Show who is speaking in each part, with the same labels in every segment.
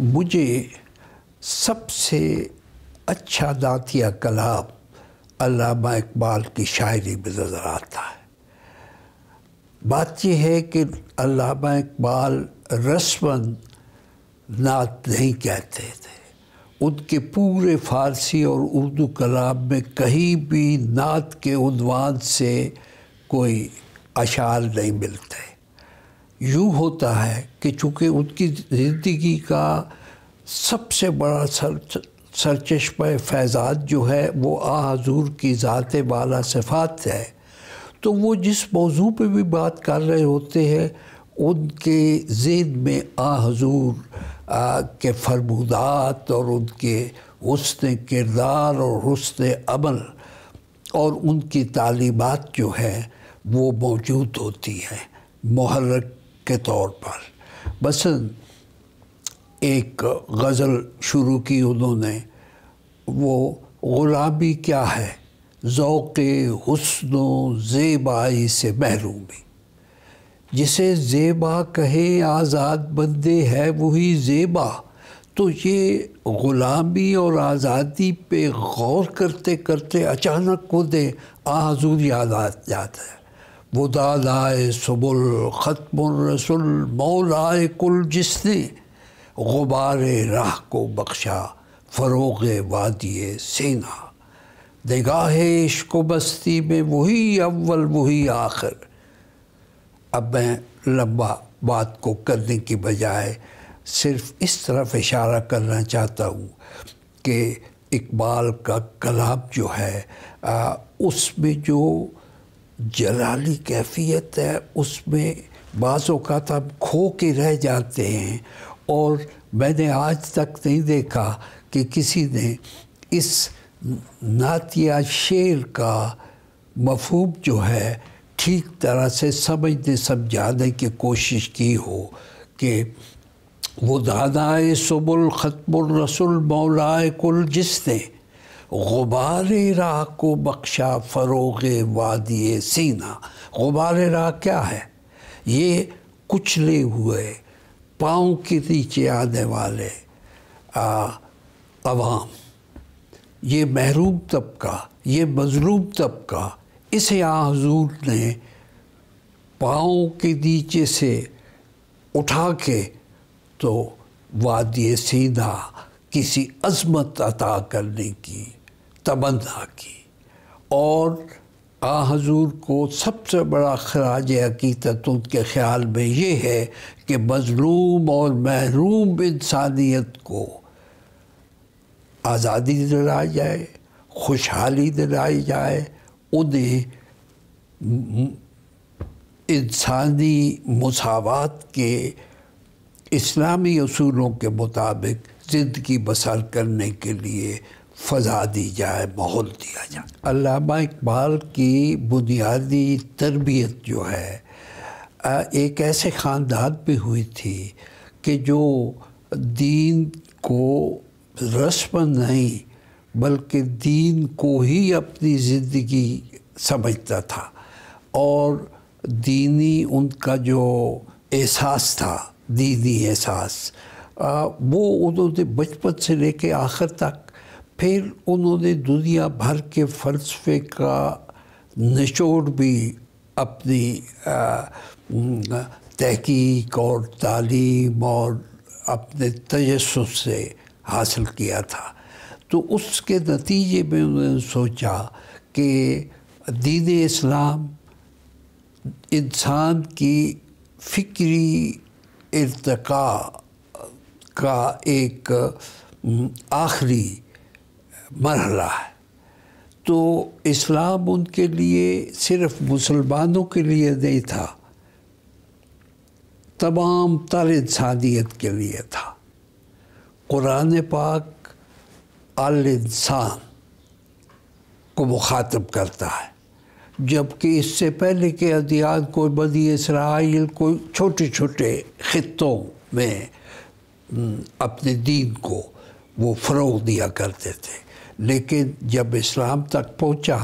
Speaker 1: मुझे सबसे अच्छा दातिया कलाम अलामा इकबाल की शायरी में नज़र आता है बात यह है कि अलामा इकबाल रस्मन नात नहीं कहते थे उनके पूरे फ़ारसी और उर्दू कलाम में कहीं भी नात के उनवान से कोई अशार नहीं मिलते यूँ होता है कि चूँकि उनकी ज़िंदगी का सबसे बड़ा सर सरचश्म फैज़ात जो है वो आ हजूर की ज़ात बाला सफ़ात है तो वो जिस मौजू पे भी बात कर रहे होते हैं उनके जेद में आ हजूर के फरबूदात और उनके हसन किरदार और हसन अमल और उनकी तालीमत जो है वो मौजूद होती हैं महरक के तौर पर बसंत एक गज़ल शुरू की उन्होंने वो गुलाबी क्या है ज़ौक़ हसन ज़ेबाई से महरूमी जिसे ज़ेबा कहे आज़ाद बंदे है वही ज़ेबा तो ये ग़ुलामी और आज़ादी पे गौर करते करते अचानक को दे आजूर याद आ जाता है बुदा लाए सुबुल ख़त्म रसुल मौलाए कुल जिसने गुबार राह को बख्शा फ़रोग वादिय सेना निगाह इश्को बस्ती में वही अव्वल वही आखिर अब मैं लंबा बात को करने की बजाय सिर्फ इस तरफ इशारा करना चाहता हूँ कि इकबाल का कलाम जो है उसमें जो जलाली कैफियत है उसमें बाज़ का तब खो के रह जाते हैं और मैंने आज तक नहीं देखा कि किसी ने इस नातिया शेर का मफहम जो है ठीक तरह से समझने समझाने की कोशिश की हो कि वो दादाए सबुल ख़त्म रसुल मौलाए कुल जिसने गुबार राह को बख्शा फ़रोग वादिय सीना गुबार राह क्या है ये कुचले हुए पाँव के नीचे आने वाले आवाम ये महरूम तबका ये मजलूम तबका इसे यहाँ हजूर ने पाँव के नीचे से उठा के तो वादिय सीधा किसी अजमत अता करने की तमन्ना की और आ हजूर को सबसे बड़ा खराज हकीकत उनके ख्याल में ये है कि मजलूम और महरूम इंसानियत को आज़ादी दिलाई जाए खुशहाली दिलाई जाए उन्हें इंसानी मसावत के इस्लामी असूलों के मुताबिक ज़िंदगी बसर करने के लिए फ़जा दी जाए माहौल दिया जाए अलामा इकबाल की बुनियादी तरबियत जो है एक ऐसे ख़ानदान में हुई थी कि जो दीन को रस्म नहीं बल्कि दीन को ही अपनी ज़िंदगी समझता था और दीनी उनका जो एहसास था दीनी एहसास वो उन्होंने बचपन से लेके आखिर तक फिर उन्होंने दुनिया भर के फलसफे का निचोड़ भी अपनी तहकीक और तालीम और अपने तजस्स से हासिल किया था तो उसके नतीजे में उन्होंने सोचा कि दीन इस्लाम इंसान की फिक्री इरतका का एक आखिरी मरहला है तो इस्लाम उनके लिए सिर्फ मुसलमानों के लिए नहीं था तमाम तर इंसानियत के लिए था कुरान पाक अल इंसान को मुखातब करता है जबकि इससे पहले के अदियात कोई बदी इसराइल कोई छोटे छोटे ख़त्ों में अपने दीन को वो फ़रोग दिया करते थे लेकिन जब इस्लाम तक पहुंचा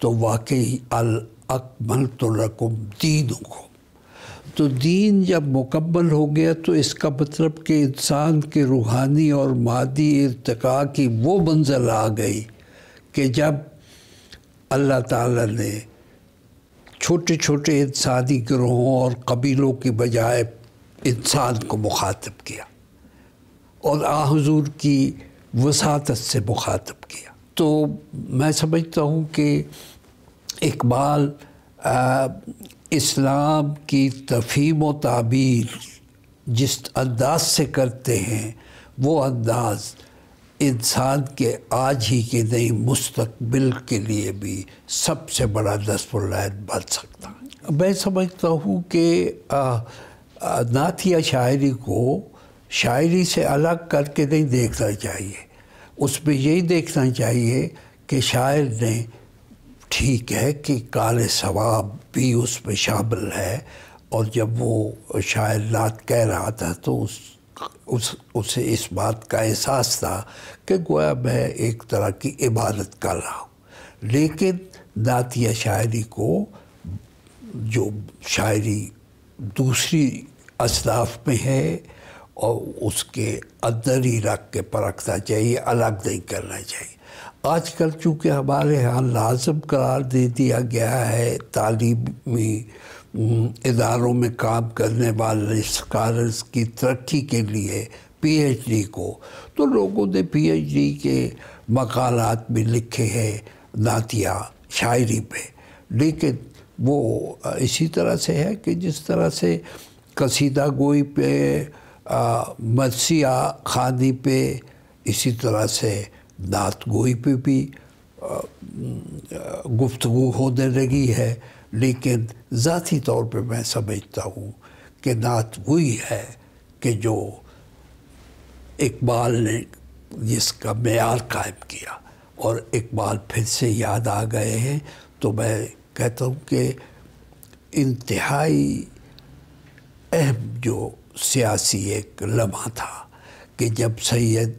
Speaker 1: तो वाकई अल अकमल तो रकुम दीन को तो दीन जब मुकम्मल हो गया तो इसका मतलब कि इंसान के रूहानी और मादी इरतका की वो मंजिल आ गई कि जब अल्लाह ताला ने छोटे छोटे इंसानी ग्रोहों और कबीलों की बजाय इंसान को मुखातब किया और आ की वसात से मुखातब किया तो मैं समझता हूँ कि इकबाल इस्लाम की तफीम व तबीर जिस अंदाज से करते हैं वो अंदाज़ इंसान के आज ही के नहीं मुस्तबिल के लिए भी सबसे बड़ा दस्तुरैन बन सकता है मैं समझता हूँ कि नातिया शायरी को शायरी से अलग करके नहीं देखना चाहिए उसमें यही देखना चाहिए कि शायर ने ठीक है कि काले सवाब भी उसमें शामिल है और जब वो शायर नात कह रहा था तो उस उस उसे इस बात का एहसास था कि गोया मैं एक तरह की इबादत कर रहा हूँ लेकिन या शायरी को जो शायरी दूसरी असलाफ में है और उसके अंदर ही रख के परखना चाहिए अलग नहीं करना चाहिए आजकल चूँकि हमारे यहाँ लाजम करार दे दिया गया है तालीमी इदारों में काम करने वाले स्कॉलर्स की तरक्की के लिए पीएचडी को तो लोगों ने पीएचडी के मकालत में लिखे हैं नातियाँ शायरी पे लेकिन वो इसी तरह से है कि जिस तरह से कसीदा गोई पे मत्सिया खादी पे इसी तरह से दात गोई पे भी गुफ्तु होने लगी है लेकिन ज़ाती तौर पे मैं समझता हूँ कि नात गोई है कि जो इकबाल ने जिसका मैार कायम किया और इकबाल फिर से याद आ गए हैं तो मैं कहता हूँ कि इंतहाई अहम जो सियासी एक लम्हा था कि जब सैद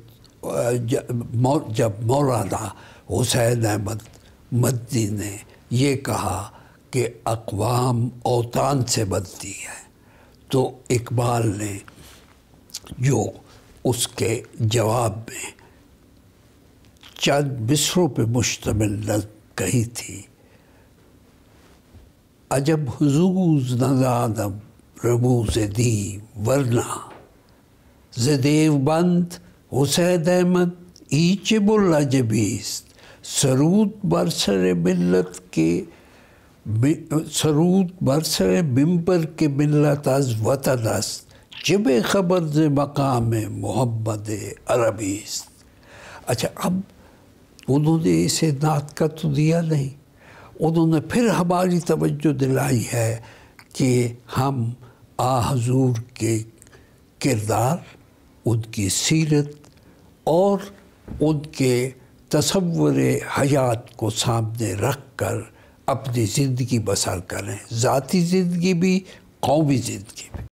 Speaker 1: जब मौलाना हुसैन अहमद मद्दी ने ये कहा कि अकवाम औतान से बनती है तो इकबाल ने जो उसके जवाब में चंद मिसरों पर मुश्तमिल कही थी अजब हजूज नजानम प्रभु जदी वरना जदेव बंत हुसैद अहमद ईचबुल्ला जबीस्त सरूत बरसर मिलत के सरूत बरसर बिम्पर के मिलत अज वतन अस्त जब खबर ज मकाम मोहम्मद अरबीस्त अच्छा अब उन्होंने इसे नात का तो दिया नहीं उन्होंने फिर हमारी तवज्जो दिलाई है कि हम आ हजूर के किरदार उनकी सीरत और उनके तस्वर हयात को सामने रख कर अपनी ज़िंदगी बसर करें ज़ाती ज़िंदगी भी कौमी ज़िंदगी भी